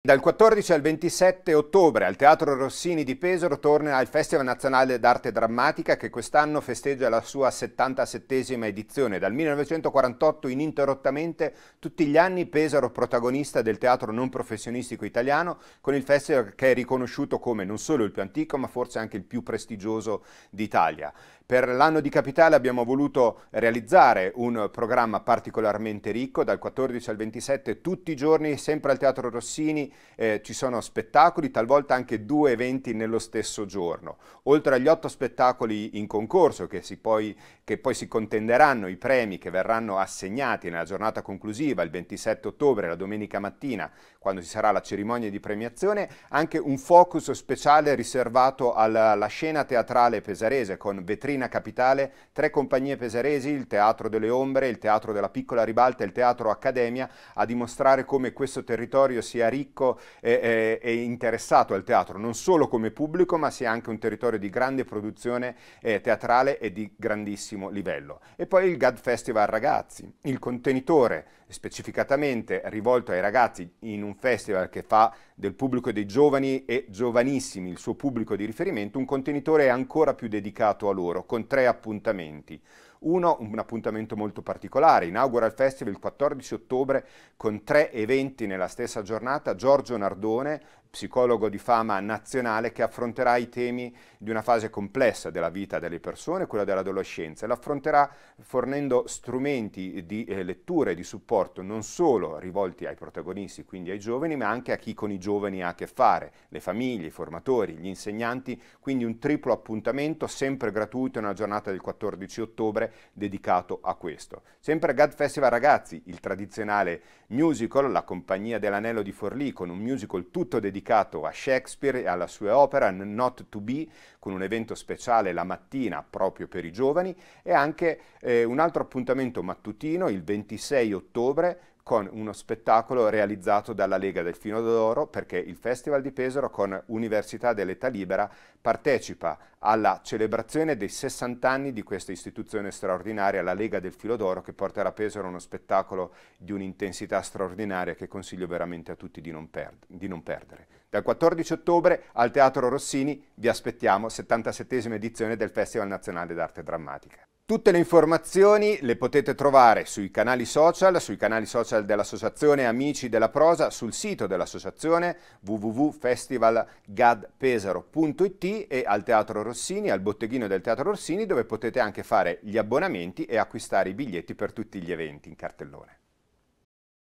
Dal 14 al 27 ottobre al Teatro Rossini di Pesaro torna il Festival Nazionale d'Arte Drammatica che quest'anno festeggia la sua 77esima edizione. Dal 1948 ininterrottamente tutti gli anni Pesaro protagonista del teatro non professionistico italiano con il festival che è riconosciuto come non solo il più antico ma forse anche il più prestigioso d'Italia. Per l'anno di Capitale abbiamo voluto realizzare un programma particolarmente ricco dal 14 al 27 tutti i giorni sempre al Teatro Rossini eh, ci sono spettacoli, talvolta anche due eventi nello stesso giorno. Oltre agli otto spettacoli in concorso che, poi, che poi si contenderanno i premi che verranno assegnati nella giornata conclusiva il 27 ottobre, la domenica mattina, quando ci sarà la cerimonia di premiazione, anche un focus speciale riservato alla, alla scena teatrale pesarese con Vetrina Capitale, tre compagnie pesaresi, il Teatro delle Ombre, il Teatro della Piccola Ribalta e il Teatro Accademia a dimostrare come questo territorio sia ricco ricco e, e, e, interessato al teatro, non solo come pubblico, ma sia anche un territorio di grande produzione eh, teatrale e di grandissimo livello. E poi il GAD Festival Ragazzi, il contenitore specificatamente rivolto ai ragazzi in un festival che fa del pubblico dei giovani e giovanissimi, il suo pubblico di riferimento, un contenitore è ancora più dedicato a loro, con tre appuntamenti. Uno, un appuntamento molto particolare, inaugura il festival il 14 ottobre con tre eventi nella stessa giornata, Giorgio Nardone, psicologo di fama nazionale che affronterà i temi di una fase complessa della vita delle persone, quella dell'adolescenza, e l'affronterà fornendo strumenti di eh, lettura e di supporto non solo rivolti ai protagonisti, quindi ai giovani, ma anche a chi con i giovani ha a che fare, le famiglie, i formatori, gli insegnanti, quindi un triplo appuntamento sempre gratuito nella giornata del 14 ottobre dedicato a questo. Sempre GAD Festival Ragazzi, il tradizionale musical, la compagnia dell'anello di Forlì con un musical tutto dedicato dedicato a Shakespeare e alla sua opera Not to Be, con un evento speciale la mattina proprio per i giovani, e anche eh, un altro appuntamento mattutino il 26 ottobre con uno spettacolo realizzato dalla Lega del Fino d'Oro perché il Festival di Pesaro con Università dell'Età Libera partecipa alla celebrazione dei 60 anni di questa istituzione straordinaria, la Lega del Filo d'Oro, che porterà a Pesaro uno spettacolo di un'intensità straordinaria che consiglio veramente a tutti di non, per di non perdere. Dal 14 ottobre al Teatro Rossini vi aspettiamo 77 edizione del Festival Nazionale d'Arte Drammatica. Tutte le informazioni le potete trovare sui canali social, sui canali social dell'Associazione Amici della Prosa, sul sito dell'associazione www.festivalgadpesaro.it e al Teatro Rossini, al botteghino del Teatro Rossini, dove potete anche fare gli abbonamenti e acquistare i biglietti per tutti gli eventi in cartellone.